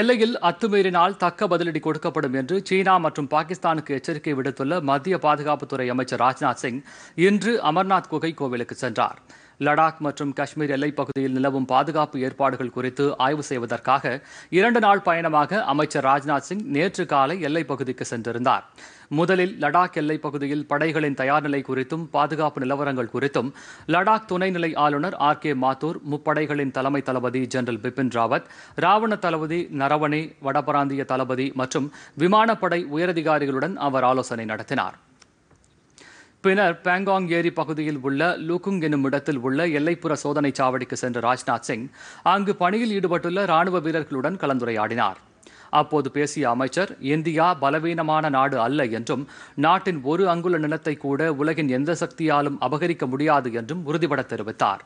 எல்லையில் அத்துமீறினால் தக்க பதிலடி கொடுக்கப்படும் என்று சீனா மற்றும் பாகிஸ்தானுக்கு எச்சரிக்கை விடுத்துள்ள மத்திய பாதுகாப்புத்துறை அமைச்சர் ராஜ்நாத் சிங் இன்று அமர்நாத் குகை கோவிலுக்கு சென்றார் லடாக் மற்றும் காஷ்மீர் எல்லைப் பகுதியில் நிலவும் பாதுகாப்பு ஏற்பாடுகள் குறித்து ஆய்வு செய்வதற்காக இரண்டு நாள் பயணமாக அமைச்சர் ராஜ்நாத் சிங் நேற்று காலை எல்லைப் பகுதிக்கு சென்றிருந்தார் முதலில் லடாக் எல்லைப் பகுதியில் படைகளின் தயார்நிலை குறித்தும் பாதுகாப்பு நிலவரங்கள் குறித்தும் லடாக் துணைநிலை ஆளுநர் ஆர் கே மாத்தூர் முப்படைகளின் தலைமை தளபதி ஜெனரல் பிபின் ராவத் ராவண தளபதி நரவணே வடபிராந்திய தளபதி மற்றும் விமானப்படை உயரதிகாரிகளுடன் அவர் ஆலோசனை நடத்தினார் பின்னர் பேங்காங் ஏரி பகுதியில் உள்ள லூக்குங் என்னும் இடத்தில் உள்ள எல்லைப்புற சோதனை சாவடிக்கு சென்ற ராஜ்நாத் சிங் அங்கு பணியில் ஈடுபட்டுள்ள ராணுவ வீரர்களுடன் கலந்துரையாடினார் அப்போது பேசிய அமைச்சர் இந்தியா பலவீனமான நாடு அல்ல என்றும் நாட்டின் ஒரு அங்குல நிலத்தை கூட உலகின் எந்த சக்தியாலும் அபகரிக்க முடியாது என்றும் உறுதிபட தெரிவித்தார்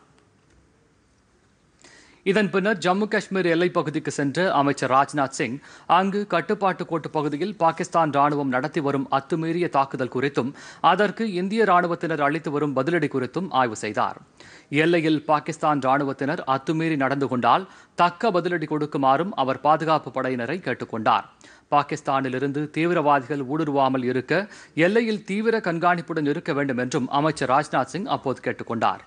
இதன் பின்னர் ஜம்மு காஷ்மீர் எல்லைப் பகுதிக்கு சென்ற அமைச்சர் ராஜ்நாத் சிங் அங்கு கட்டுப்பாட்டு கோட்டு பகுதியில் பாகிஸ்தான் ராணுவம் நடத்தி வரும் அத்துமீறிய தாக்குதல் குறித்தும் அதற்கு இந்திய ராணுவத்தினர் அளித்து வரும் பதிலடி குறித்தும் ஆய்வு செய்தார் எல்லையில் பாகிஸ்தான் ராணுவத்தினர் அத்துமீறி நடந்து கொண்டால் தக்க பதிலடி கொடுக்குமாறும் அவர் பாதுகாப்பு படையினரை கேட்டுக்கொண்டார் பாகிஸ்தானிலிருந்து தீவிரவாதிகள் ஊடுருவாமல் இருக்க எல்லையில் தீவிர கண்காணிப்புடன் இருக்க வேண்டும் என்றும் அமைச்சர் ராஜ்நாத் சிங் அப்போது கேட்டுக்கொண்டார்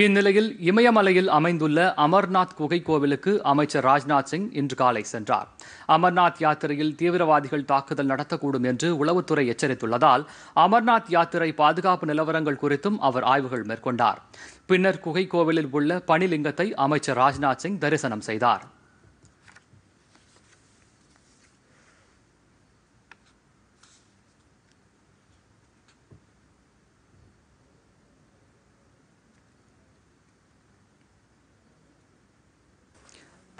இந்நிலையில் இமயமலையில் அமைந்துள்ள அமர்நாத் குகை கோவிலுக்கு அமைச்சர் ராஜ்நாத் சிங் இன்று காலை சென்றார் அமர்நாத் யாத்திரையில் தீவிரவாதிகள் தாக்குதல் நடத்தக்கூடும் என்று உளவுத்துறை எச்சரித்துள்ளதால் அமர்நாத் யாத்திரை பாதுகாப்பு நிலவரங்கள் குறித்தும் அவர் ஆய்வுகள் மேற்கொண்டார் பின்னர் குகை கோவிலில் உள்ள பனிலிங்கத்தை அமைச்சர் ராஜ்நாத் சிங் தரிசனம் செய்தார்